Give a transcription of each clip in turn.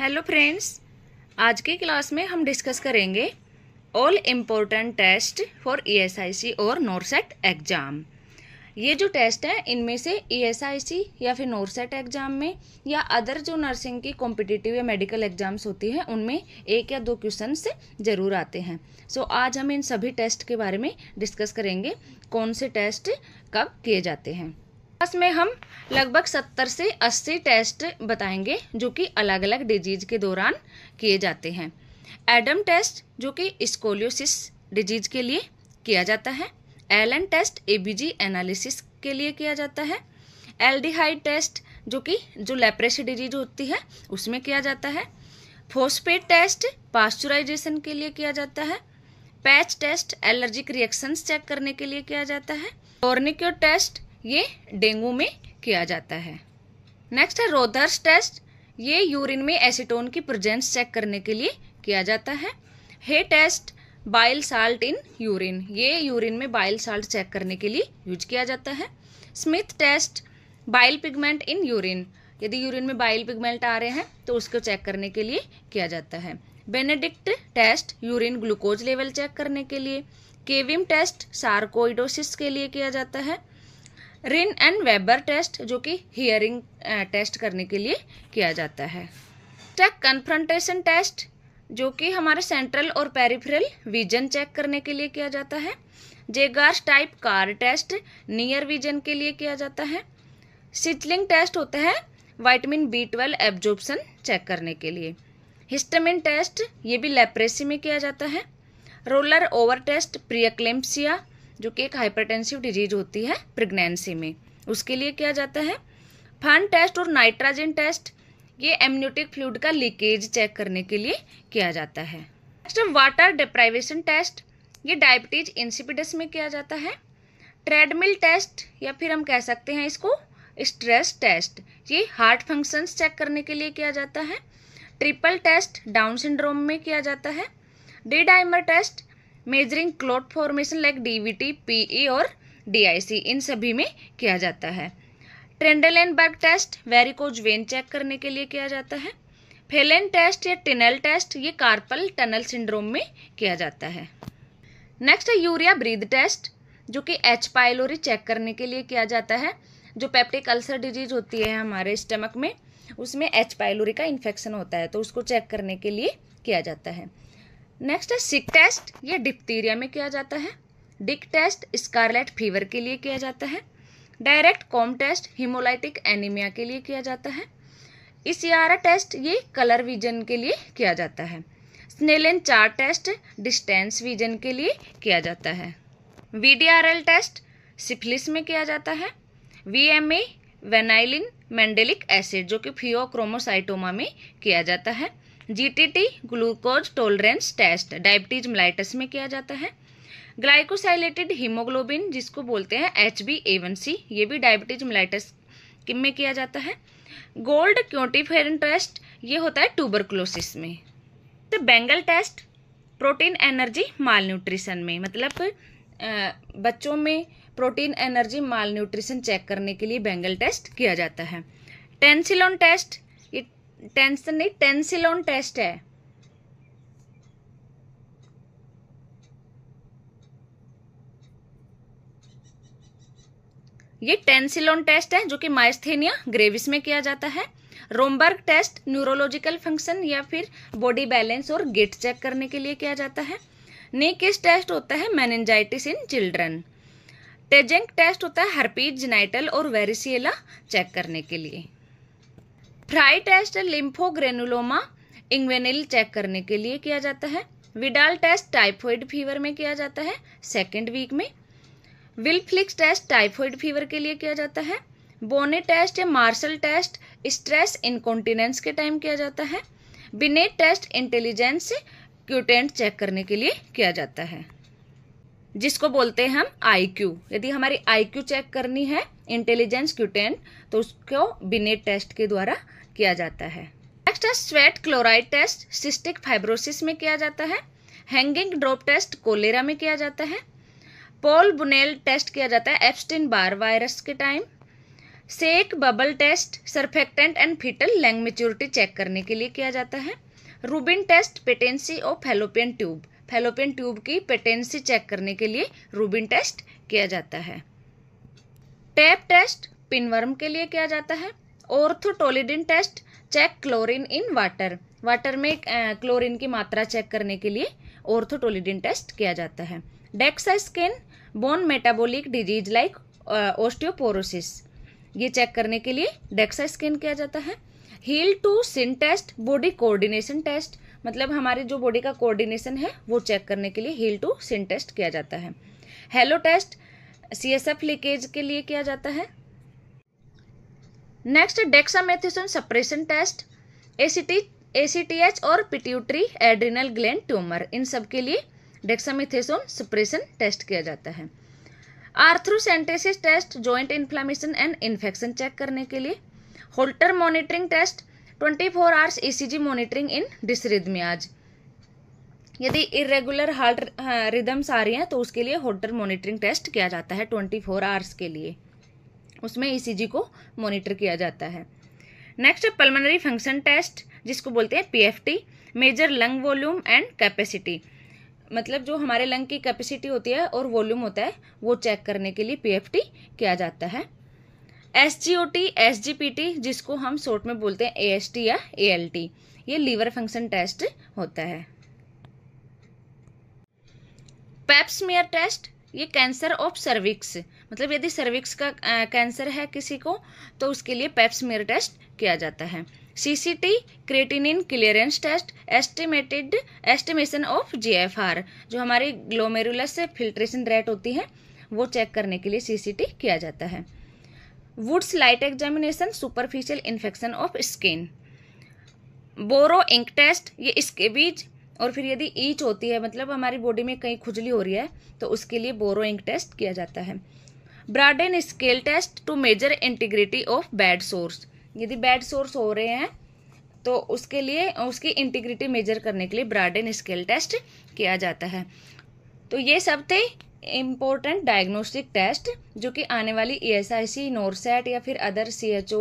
hello friends आज की class में हम डिस्कस करेंगे all important test for ESIC और नोरसेट एग्ज़ाम ये जो टेस्ट है इनमें से ईएसआईसी e या फिर नोरसेट एग्ज़ाम में या अदर जो नर्सिंग की कॉम्पिटिटिव या मेडिकल एग्ज़ाम्स होती हैं उनमें एक या दो क्वेश्चन से ज़रूर आते हैं सो so, आज हम इन सभी टेस्ट के बारे में डिस्कस करेंगे कौन से टेस्ट कब किए जाते हैं क्लास में हम लगभग 70 से 80 टेस्ट बताएंगे जो कि अलग अलग डिजीज के दौरान किए जाते हैं एडम टेस्ट जो कि स्कोलियोसिस डिजीज के लिए किया जाता है एलन टेस्ट एबीजी एनालिसिस के लिए किया जाता है एल्डिहाइड टेस्ट जो कि जो लेप्रेसी डिजीज होती है उसमें किया जाता है फोस्पेट टेस्ट पास्चुराइजेशन के लिए किया जाता है patch test allergic reactions check करने के लिए किया जाता है टोर्निक्योर टेस्ट ये डेंगू में किया जाता है नेक्स्ट है रोधर्स टेस्ट ये यूरिन में एसीटोन की प्रेजेंस चेक करने के लिए किया जाता है Hay test bile salt in urine ये यूरिन में बाइल साल्ट चेक करने के लिए यूज किया जाता है Smith test bile pigment in urine यदि यूरिन में बाइल पिगमेंट आ रहे हैं तो उसको चेक करने के लिए किया जाता है Benedict test urine glucose level check करने के लिए केविम टेस्ट सार्कोइडोसिस के लिए किया जाता है रिन एंड वेबर टेस्ट जो कि हियरिंग टेस्ट uh, करने के लिए किया जाता है टेक कन्फ्रंटेशन टेस्ट जो कि हमारे सेंट्रल और पेरिफेरल विजन चेक करने के लिए किया जाता है Jaeger's type card test near vision के लिए किया जाता है सिचलिंग टेस्ट होता है vitamin B twelve absorption check करने के लिए हिस्टमिन टेस्ट ये भी लेप्रेसी में किया जाता है रोलर ओवर टेस्ट प्रियक्लेम्सिया जो कि एक हाइपरटेंसिव डिजीज होती है प्रेगनेंसी में उसके लिए क्या जाता है फन टेस्ट और नाइट्राजन टेस्ट ये एम्यूटिक फ्लूड का लीकेज चेक करने के लिए किया जाता है नेक्स्ट वाटर डिप्राइवेशन टेस्ट ये डायबिटीज इंसिपिडस में किया जाता है ट्रेडमिल टेस्ट या फिर हम कह सकते हैं इसको स्ट्रेस टेस्ट ये हार्ट फंक्शंस चेक करने के लिए किया जाता है ट्रिपल टेस्ट डाउन सिंड्रोम में किया जाता है D dimer test measuring clot formation like DVT PE e और डीआईसी इन सभी में किया जाता है Trendelenburg varicose vein check करने के लिए किया जाता है फेलेन टेस्ट या टिनल टेस्ट ये कार्पल टनल सिंड्रोम में किया जाता है नेक्स्ट है यूरिया ब्रीद टेस्ट जो कि एच पाइलोरी चेक करने के लिए किया जाता है जो पेप्टिक अल्सर डिजीज होती है हमारे स्टमक में उसमें एच पाइलोरी का इन्फेक्शन होता है तो उसको चेक करने के लिए किया जाता है नेक्स्ट है सिक टेस्ट ये डिप्थीरिया में किया जाता है डिक टेस्ट स्कारलेट फीवर के लिए किया जाता है direct Coombs test haemolytic anaemia के लिए किया जाता है इसियारा टेस्ट ये कलर विजन के लिए किया जाता है स्नेलिन चार टेस्ट डिस्टेंस विजन के लिए किया जाता है वी टेस्ट सिफिलिस में किया जाता है वीएमए वेनाइलिन मेंडेलिक एसिड जो कि फियोक्रोमोसाइटोमा में किया जाता है GTT glucose tolerance test diabetes mellitus में किया जाता है ग्लाइकोसाइलेटेड हीमोग्लोबिन जिसको बोलते हैं H B A one C ये भी डायबिटीज मिलाइटस में किया जाता है गोल्ड क्योंटिफेरन टेस्ट ये होता है ट्यूबरकुलोसिस में तो Bengal test protein energy malnutrition में मतलब बच्चों में protein energy malnutrition check करने के लिए बेंगल टेस्ट किया जाता है टेंसिलोन टेस्ट टेंस नहीं टेंसिलोन टेस्ट है ये टेंसिलोन टेस्ट है जो कि माइस्थेनिया ग्रेविस में किया जाता है रोमबर्ग टेस्ट न्यूरोलॉजिकल फंक्शन या फिर बॉडी बैलेंस और गेट चेक करने के लिए किया जाता है नेकिस टेस्ट होता है meningitis in children Tzanck test होता है हर्पीज जिनाइटल और वेरिसियला चेक करने के लिए Frei test lymphogranuloma inguinale check करने के लिए किया जाता है विडाल टेस्ट टाइफॉइड फीवर में किया जाता है सेकेंड वीक में विलफ्लिक्स टेस्ट टाइफॉइड फीवर के लिए किया जाता है बोने टेस्ट या मार्शल टेस्ट स्ट्रेस इनकॉन्टिनेंस के टाइम किया जाता है Binet test intelligence quotient check करने के लिए किया जाता है जिसको बोलते हैं हम आईक्यू यदि हमारी आईक्यू चेक करनी है इंटेलिजेंस क्यूटेंट तो उसको बिनेट टेस्ट के द्वारा किया जाता है नेक्स्ट है sweat chloride test cystic fibrosis में किया जाता है हैंगिंग ड्रॉप टेस्ट कोलेरा में किया जाता है पोल बुनेल टेस्ट किया जाता है एप्सटिन बार वायरस के time shake bubble test surfactant and fetal lung maturity check करने के लिए किया जाता है रूबिन टेस्ट पेटेंसी और फेलोपियन ट्यूब फेलोपियन ट्यूब की पेटेंसी चेक करने के लिए रूबिन टेस्ट किया जाता है टैप टेस्ट पिनवर्म के लिए किया जाता है orthotolidine test check chlorine in water water में क्लोरीन की मात्रा चेक करने के लिए ऑर्थोटोलिडिन टेस्ट किया जाता है DEXA scan bone metabolic disease like osteoporosis ये चेक करने के लिए डेक्सा स्कैन किया जाता है heel to shin test body coordination test मतलब हमारे जो बॉडी का कोऑर्डिनेशन है वो चेक करने के लिए हील टू सिन टेस्ट किया जाता है halo test C S F leakage के लिए किया जाता है next dexamethasone suppression test A C T H और पिट्यूटरी एड्रिनल ग्लैंड ट्यूमर इन सब के लिए डेक्सामिथेसोन सप्रेशन टेस्ट किया जाता है arthrocentesis test joint inflammation and infection check करने के लिए Holter monitoring test 24 four hours E C G monitoring in dysrhythmias यदि इरेगुलर हार्ट हाँ, रिदम्स आ रही हैं तो उसके लिए होल्टर मॉनिटरिंग टेस्ट किया जाता है 24 फोर आवर्स के लिए उसमें ईसीजी e को मॉनिटर किया जाता है नेक्स्ट पलमनरी फंक्शन टेस्ट जिसको बोलते हैं PFT measure lung volume and capacity मतलब जो हमारे लंग की कैपेसिटी होती है और वॉल्यूम होता है वो चेक करने के लिए पीएफटी किया जाता है S G O T S G P T जिसको हम शॉर्ट में बोलते हैं ए एस टी या ए एल टी ये लीवर फंक्शन टेस्ट होता है पेप्समियर टेस्ट ये कैंसर ऑफ सर्विक्स मतलब यदि सर्विक्स का कैंसर है किसी को तो उसके लिए पेप्समियर टेस्ट किया जाता है CCT creatinine clearance test estimated estimation of GFR जो हमारी ग्लोमेरुलस फिल्ट्रेशन रेट होती है वो चेक करने के लिए सीसीटी किया जाता है Wood's light examination superficial infection of skin बोरो इंक टेस्ट ये इसके और फिर यदि ईच होती है मतलब हमारी बॉडी में कहीं खुजली हो रही है तो उसके लिए बोरो इंक टेस्ट किया जाता है Braden scale test to measure integrity of bed sores यदि बैड सोर्स हो रहे हैं तो उसके लिए उसकी इंटीग्रिटी मेजर करने के लिए ब्राडन स्केल टेस्ट किया जाता है तो ये सब थे इम्पोर्टेंट डायग्नोस्टिक टेस्ट जो कि आने वाली E S I C NORCET या फिर अदर सी एच ओ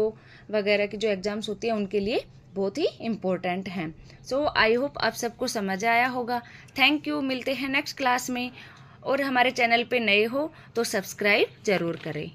वगैरह की जो एग्ज़ाम्स होती है उनके लिए बहुत ही इम्पोर्टेंट हैं सो आई होप आप सबको समझ आया होगा थैंक यू मिलते हैं नेक्स्ट क्लास में और हमारे चैनल पे नए हो तो सब्सक्राइब ज़रूर करें